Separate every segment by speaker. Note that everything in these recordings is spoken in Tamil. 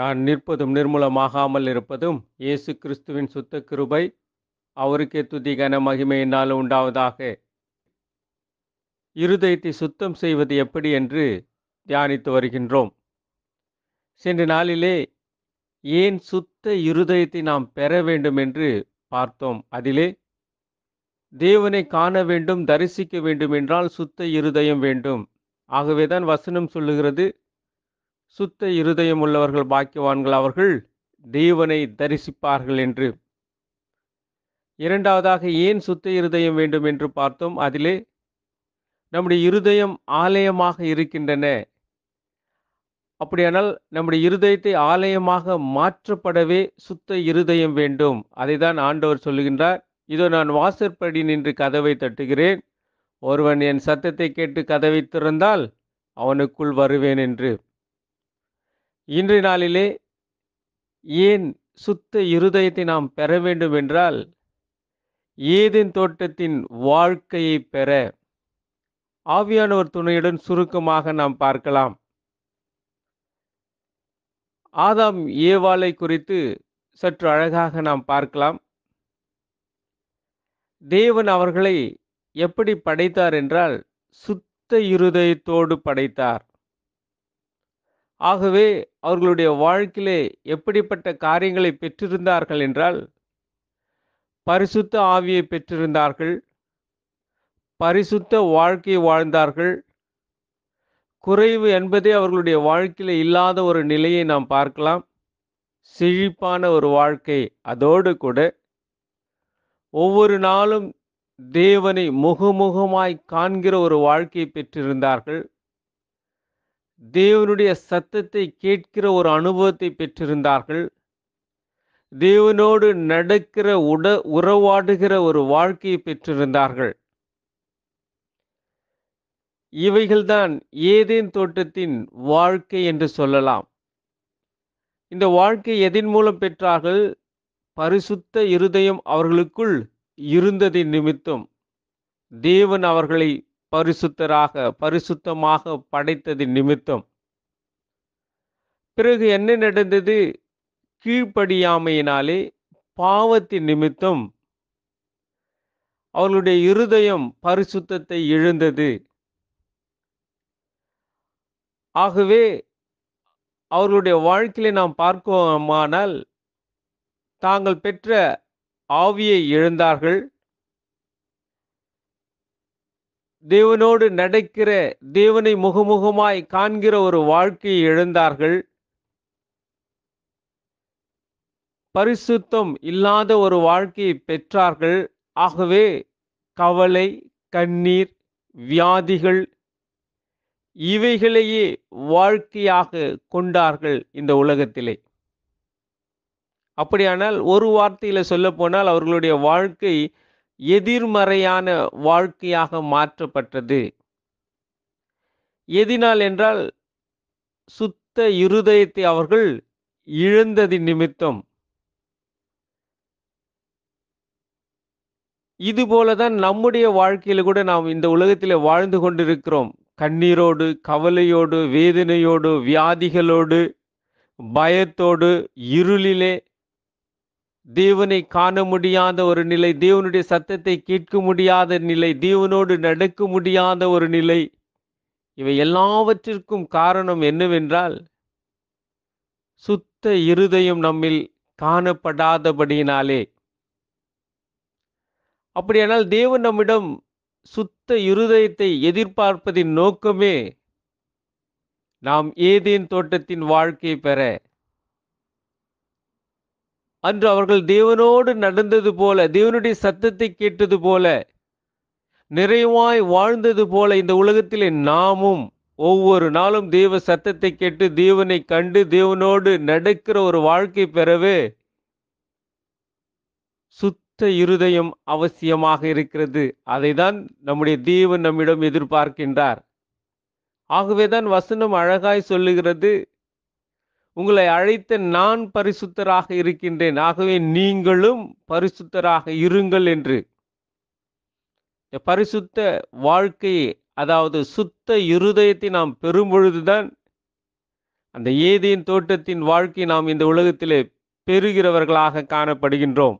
Speaker 1: நான் நிற்பதும் நிர்மூலமாகாமல் இருப்பதும் இயேசு கிறிஸ்துவின் சுத்த கிருபை அவருக்கே துதி கன மகிமையினால் உண்டாவதாக இருதயத்தை சுத்தம் செய்வது எப்படி என்று தியானித்து வருகின்றோம் சென்ற நாளிலே ஏன் சுத்த இருதயத்தை நாம் பெற வேண்டும் என்று பார்த்தோம் அதிலே தேவனை காண வேண்டும் தரிசிக்க வேண்டும் என்றால் சுத்த இருதயம் வேண்டும் ஆகவேதான் வசனம் சொல்லுகிறது சுத்த இருதயம் உள்ளவர்கள் பாக்கியவான்கள் அவர்கள் தேவனை தரிசிப்பார்கள் என்று இரண்டாவதாக ஏன் சுத்த இருதயம் வேண்டும் என்று பார்த்தோம் அதிலே நம்முடைய இருதயம் ஆலயமாக இருக்கின்றன அப்படியானால் நம்முடைய இருதயத்தை ஆலயமாக மாற்றப்படவே சுத்த இருதயம் வேண்டும் அதை தான் ஆண்டவர் சொல்லுகின்றார் இதோ நான் வாசற்படி நின்று கதவை தட்டுகிறேன் ஒருவன் என் சத்தத்தை கேட்டு கதவை திறந்தால் அவனுக்குள் வருவேன் என்று இன்றைய நாளிலே ஏன் சுத்த இருதயத்தை நாம் பெற வேண்டும் என்றால் ஏதேன் தோட்டத்தின் வாழ்க்கையை பெற ஆவியானவர் துணையுடன் சுருக்கமாக நாம் பார்க்கலாம் ஆதாம் ஏவாளை குறித்து சற்று அழகாக நாம் பார்க்கலாம் தேவன் அவர்களை எப்படி படைத்தார் என்றால் சுத்த இருதயத்தோடு படைத்தார் ஆகவே அவர்களுடைய வாழ்க்கையிலே எப்படிப்பட்ட காரியங்களை பெற்றிருந்தார்கள் என்றால் பரிசுத்த ஆவியை பெற்றிருந்தார்கள் பரிசுத்த வாழ்க்கையை வாழ்ந்தார்கள் குறைவு என்பதே அவர்களுடைய வாழ்க்கையில் இல்லாத ஒரு நிலையை நாம் பார்க்கலாம் செழிப்பான ஒரு வாழ்க்கை அதோடு கூட ஒவ்வொரு நாளும் தேவனை முகமுகமாய் காண்கிற ஒரு வாழ்க்கையை பெற்றிருந்தார்கள் தேவனுடைய சத்தத்தை கேட்கிற ஒரு அனுபவத்தை பெற்றிருந்தார்கள் தேவனோடு நடக்கிற உட உறவாடுகிற ஒரு வாழ்க்கையை பெற்றிருந்தார்கள் இவைகள்தான் ஏதேன் தோட்டத்தின் வாழ்க்கை என்று சொல்லலாம் இந்த வாழ்க்கை எதன் மூலம் பெற்றார்கள் பரிசுத்த இருதயம் அவர்களுக்குள் இருந்ததின் நிமித்தம் தேவன் அவர்களை பரிசுத்தராக பரிசுத்தமாக படைத்தது நிமித்தம் பிறகு என்ன நடந்தது கீழ்ப்படியாமையினாலே பாவத்தின் நிமித்தம் அவர்களுடைய இருதயம் பரிசுத்தத்தை இழந்தது ஆகவே அவர்களுடைய வாழ்க்கையில நாம் பார்க்கோமானால் தாங்கள் பெற்ற ஆவியை இழந்தார்கள் தேவனோடு நடக்கிற தேவனை முகமுகமாய் காண்கிற ஒரு வாழ்க்கையை எழுந்தார்கள் பரிசுத்தம் இல்லாத ஒரு வாழ்க்கையை பெற்றார்கள் ஆகவே கவலை கண்ணீர் வியாதிகள் இவைகளையே வாழ்க்கையாக கொண்டார்கள் இந்த உலகத்திலே அப்படியானால் ஒரு வார்த்தையில் போனால் அவர்களுடைய வாழ்க்கை எதிர்மறையான வாழ்க்கையாக மாற்றப்பட்டது எதினால் என்றால் சுத்த இருதயத்தை அவர்கள் இழந்தது நிமித்தம் இது போலதான் நம்முடைய வாழ்க்கையில கூட நாம் இந்த உலகத்தில் வாழ்ந்து கொண்டிருக்கிறோம் கண்ணீரோடு கவலையோடு வேதனையோடு வியாதிகளோடு பயத்தோடு இருளிலே தேவனை காண முடியாத ஒரு நிலை தேவனுடைய சத்தத்தை கேட்க முடியாத நிலை தேவனோடு நடக்க முடியாத ஒரு நிலை இவை எல்லாவற்றிற்கும் காரணம் என்னவென்றால் சுத்த இருதயம் நம்மில் காணப்படாதபடியினாலே அப்படியானால் தேவன் நம்மிடம் சுத்த இருதயத்தை எதிர்பார்ப்பதின் நோக்கமே நாம் ஏதேன் தோட்டத்தின் வாழ்க்கையை பெற அன்று அவர்கள் தேவனோடு நடந்தது போல தேவனுடைய சத்தத்தை கேட்டது போல நிறைவாய் வாழ்ந்தது போல இந்த உலகத்திலே நாமும் ஒவ்வொரு நாளும் தேவ சத்தத்தை கேட்டு தேவனை கண்டு தேவனோடு நடக்கிற ஒரு வாழ்க்கை பெறவே சுத்த இருதயம் அவசியமாக இருக்கிறது அதை தான் நம்முடைய தேவன் நம்மிடம் எதிர்பார்க்கின்றார் ஆகவேதான் வசனம் அழகாய் சொல்லுகிறது உங்களை அழைத்த நான் பரிசுத்தராக இருக்கின்றேன் ஆகவே நீங்களும் பரிசுத்தராக இருங்கள் என்று பரிசுத்த வாழ்க்கையை அதாவது சுத்த இருதயத்தை நாம் பெறும் பொழுதுதான் அந்த ஏதேன் தோட்டத்தின் வாழ்க்கை நாம் இந்த உலகத்திலே பெறுகிறவர்களாக காணப்படுகின்றோம்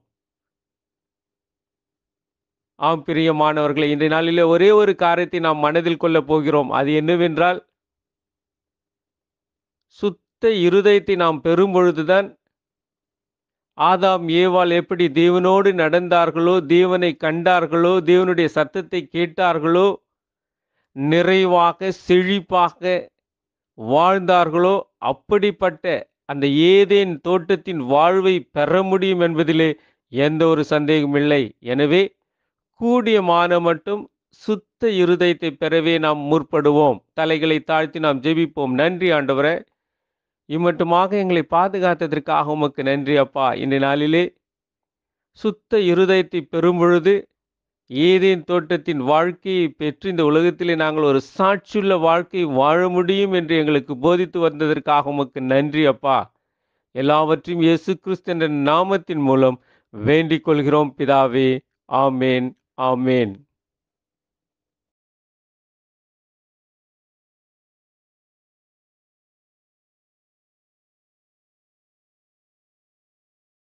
Speaker 1: ஆம் பிரியமானவர்களை இன்றைய நாளிலே ஒரே ஒரு காரியத்தை நாம் மனதில் கொள்ளப் போகிறோம் அது என்னவென்றால் சுத் சுத்த இருதயத்தை நாம் பெறும்பொழுதுதான் ஆதாம் ஏவாள் எப்படி தேவனோடு நடந்தார்களோ தேவனை கண்டார்களோ தேவனுடைய சத்தத்தை கேட்டார்களோ நிறைவாக செழிப்பாக வாழ்ந்தார்களோ அப்படிப்பட்ட அந்த ஏதேன் தோட்டத்தின் வாழ்வை பெற முடியும் என்பதிலே எந்த ஒரு சந்தேகம் இல்லை எனவே கூடிய மான மட்டும் சுத்த இருதயத்தை பெறவே நாம் முற்படுவோம் தலைகளை தாழ்த்தி நாம் ஜெபிப்போம் நன்றி ஆண்டவரை இம்மட்டுமாக எங்களை பாதுகாத்ததற்காக உமக்கு நன்றி அப்பா இந்த நாளிலே சுத்த இருதயத்தை பெறும்பொழுது ஏதேன் தோட்டத்தின் வாழ்க்கையை பெற்று இந்த உலகத்திலே நாங்கள் ஒரு சாட்சியுள்ள வாழ்க்கை வாழ முடியும் என்று எங்களுக்கு போதித்து வந்ததற்காக உமக்கு நன்றி அப்பா எல்லாவற்றையும் இயேசு கிறிஸ்து என்ற நாமத்தின் மூலம் வேண்டிக் கொள்கிறோம் பிதாவே ஆமேன் ஆமேன்